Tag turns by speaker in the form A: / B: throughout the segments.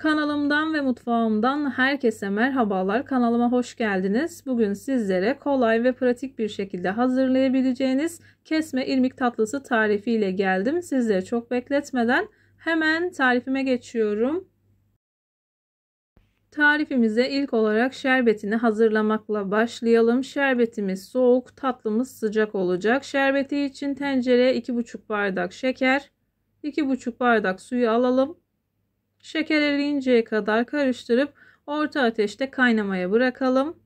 A: Kanalımdan ve mutfağımdan herkese merhabalar. Kanalıma hoş geldiniz. Bugün sizlere kolay ve pratik bir şekilde hazırlayabileceğiniz kesme irmik tatlısı tarifiyle geldim. Sizleri çok bekletmeden hemen tarifime geçiyorum. Tarifimize ilk olarak şerbetini hazırlamakla başlayalım. Şerbetimiz soğuk, tatlımız sıcak olacak. Şerbeti için tencereye 2,5 bardak şeker, 2,5 bardak suyu alalım. Şeker eriyinceye kadar karıştırıp orta ateşte kaynamaya bırakalım.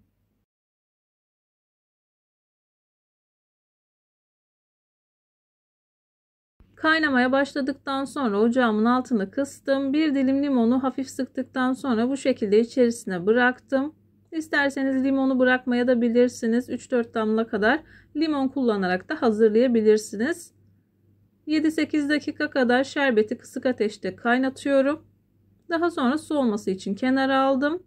A: Kaynamaya başladıktan sonra ocağımın altını kıstım. Bir dilim limonu hafif sıktıktan sonra bu şekilde içerisine bıraktım. İsterseniz limonu bırakmaya da bilirsiniz. 3-4 damla kadar limon kullanarak da hazırlayabilirsiniz. 7-8 dakika kadar şerbeti kısık ateşte kaynatıyorum. Daha sonra soğuması için kenara aldım.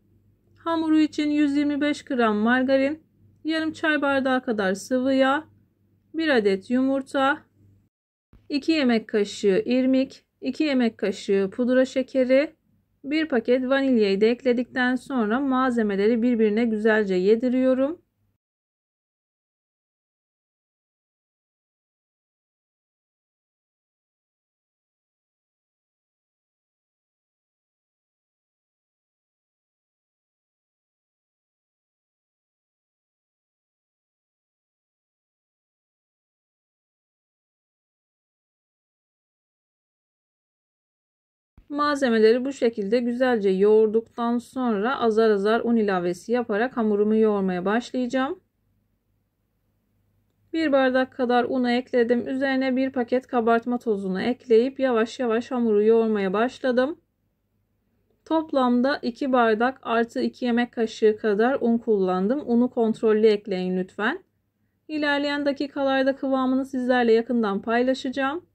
A: Hamuru için 125 gram margarin, yarım çay bardağı kadar sıvı yağ, 1 adet yumurta, 2 yemek kaşığı irmik, 2 yemek kaşığı pudra şekeri, 1 paket vanilyayı da ekledikten sonra malzemeleri birbirine güzelce
B: yediriyorum. Malzemeleri
A: bu şekilde güzelce yoğurduktan sonra azar azar un ilavesi yaparak hamurumu yoğurmaya başlayacağım. Bir bardak kadar unu ekledim. Üzerine bir paket kabartma tozunu ekleyip yavaş yavaş hamuru yoğurmaya başladım. Toplamda 2 bardak artı 2 yemek kaşığı kadar un kullandım. Unu kontrollü ekleyin lütfen. İlerleyen dakikalarda kıvamını sizlerle yakından paylaşacağım.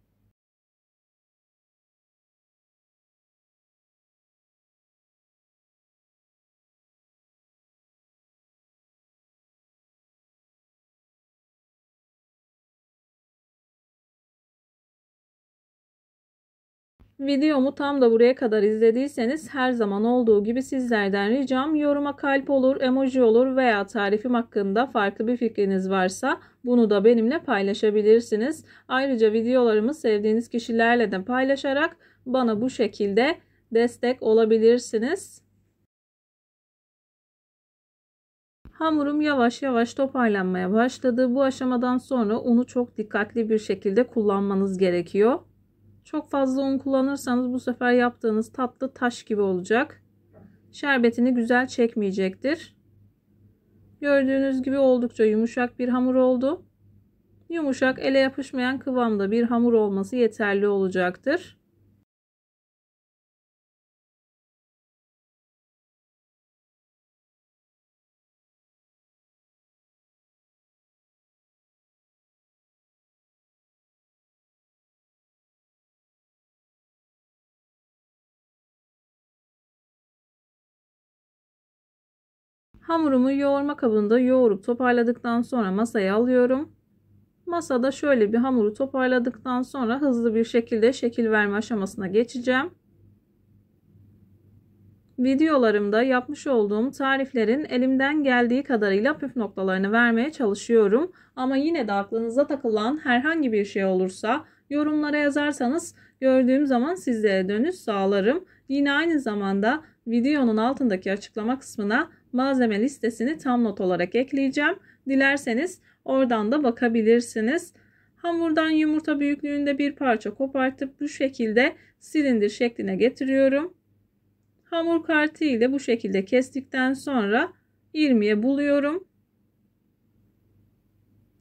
A: Videomu tam da buraya kadar izlediyseniz her zaman olduğu gibi sizlerden ricam yoruma kalp olur, emoji olur veya tarifim hakkında farklı bir fikriniz varsa bunu da benimle paylaşabilirsiniz. Ayrıca videolarımı sevdiğiniz kişilerle de paylaşarak bana bu şekilde destek olabilirsiniz. Hamurum yavaş yavaş toparlanmaya başladı. Bu aşamadan sonra unu çok dikkatli bir şekilde kullanmanız gerekiyor. Çok fazla un kullanırsanız bu sefer yaptığınız tatlı taş gibi olacak. Şerbetini güzel çekmeyecektir. Gördüğünüz gibi oldukça yumuşak bir hamur oldu. Yumuşak ele yapışmayan kıvamda bir hamur olması yeterli olacaktır.
B: Hamurumu yoğurma
A: kabında yoğurup toparladıktan sonra masaya alıyorum. Masada şöyle bir hamuru toparladıktan sonra hızlı bir şekilde şekil verme aşamasına geçeceğim. Videolarımda yapmış olduğum tariflerin elimden geldiği kadarıyla püf noktalarını vermeye çalışıyorum. Ama yine de aklınıza takılan herhangi bir şey olursa yorumlara yazarsanız gördüğüm zaman sizlere dönüş sağlarım. Yine aynı zamanda videonun altındaki açıklama kısmına malzeme listesini tam not olarak ekleyeceğim. Dilerseniz oradan da bakabilirsiniz. Hamurdan yumurta büyüklüğünde bir parça kopartıp bu şekilde silindir şekline getiriyorum. Hamur kartı ile bu şekilde kestikten sonra ilmeğe buluyorum.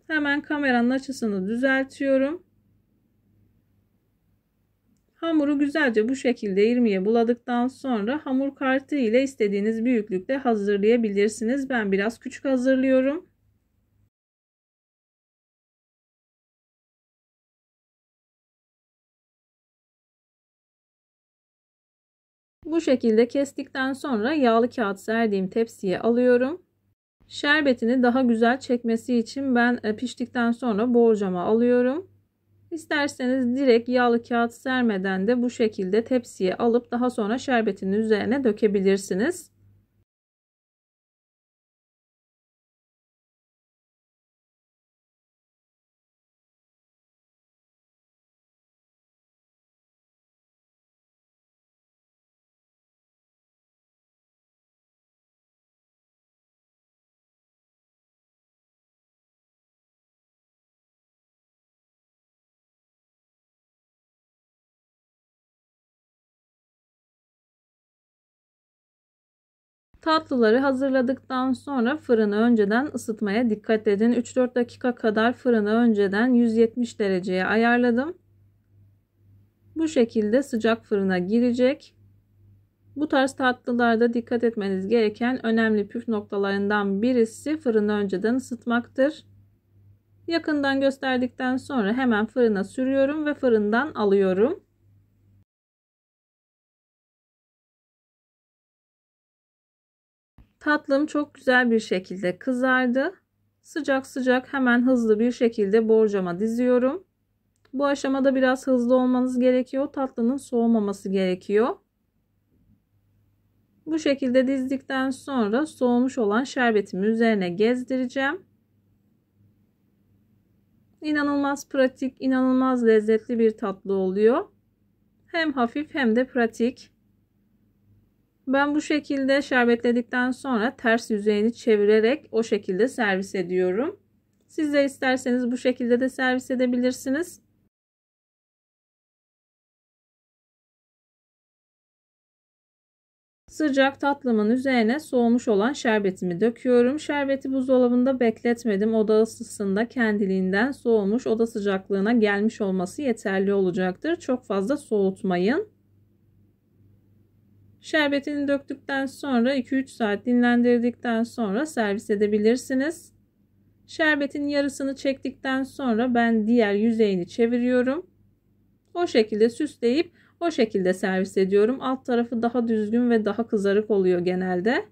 A: Hemen kameranın açısını düzeltiyorum. Hamuru güzelce bu şekilde irmiye buladıktan sonra hamur kartı ile istediğiniz büyüklükte hazırlayabilirsiniz. Ben biraz küçük hazırlıyorum. Bu şekilde kestikten sonra yağlı kağıt serdiğim tepsiye alıyorum. Şerbetini daha güzel çekmesi için ben e, piştikten sonra borcama alıyorum. İsterseniz direkt yağlı kağıt sermeden de bu şekilde tepsiye alıp daha sonra şerbetinin üzerine dökebilirsiniz. Tatlıları hazırladıktan sonra fırını önceden ısıtmaya dikkat edin. 3-4 dakika kadar fırını önceden 170 dereceye ayarladım. Bu şekilde sıcak fırına girecek. Bu tarz tatlılarda dikkat etmeniz gereken önemli püf noktalarından birisi fırını önceden ısıtmaktır. Yakından gösterdikten sonra hemen fırına sürüyorum ve fırından alıyorum. Tatlım çok güzel bir şekilde kızardı. Sıcak sıcak hemen hızlı bir şekilde borcama diziyorum. Bu aşamada biraz hızlı olmanız gerekiyor. Tatlının soğumaması gerekiyor. Bu şekilde dizdikten sonra soğumuş olan şerbetimi üzerine gezdireceğim. İnanılmaz pratik, inanılmaz lezzetli bir tatlı oluyor. Hem hafif hem de pratik. Ben bu şekilde şerbetledikten sonra ters yüzeyini çevirerek o şekilde servis ediyorum. Siz de isterseniz bu şekilde de servis edebilirsiniz. Sıcak tatlımın üzerine soğumuş olan şerbetimi döküyorum. Şerbeti buzdolabında bekletmedim. Oda ısısında kendiliğinden soğumuş oda sıcaklığına gelmiş olması yeterli olacaktır. Çok fazla soğutmayın. Şerbetini döktükten sonra 2-3 saat dinlendirdikten sonra servis edebilirsiniz. Şerbetin yarısını çektikten sonra ben diğer yüzeyini çeviriyorum. O şekilde süsleyip o şekilde servis ediyorum. Alt tarafı daha düzgün ve daha kızarık oluyor genelde.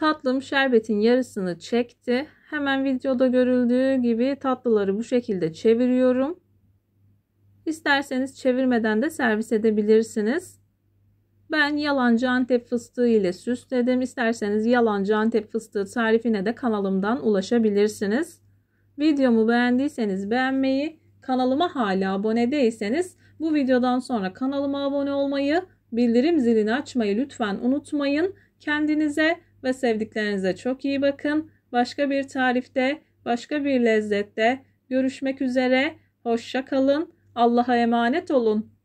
A: Tatlım şerbetin yarısını çekti. Hemen videoda görüldüğü gibi tatlıları bu şekilde çeviriyorum. İsterseniz çevirmeden de servis edebilirsiniz. Ben yalancı antep fıstığı ile süsledim. İsterseniz yalancı antep fıstığı tarifine de kanalımdan ulaşabilirsiniz. Videomu beğendiyseniz beğenmeyi, kanalıma hala abone değilseniz bu videodan sonra kanalıma abone olmayı, bildirim zilini açmayı lütfen unutmayın. Kendinize ve sevdiklerinize çok iyi bakın. Başka bir tarifte, başka bir lezzette görüşmek üzere. Hoşça kalın. Allah'a emanet olun.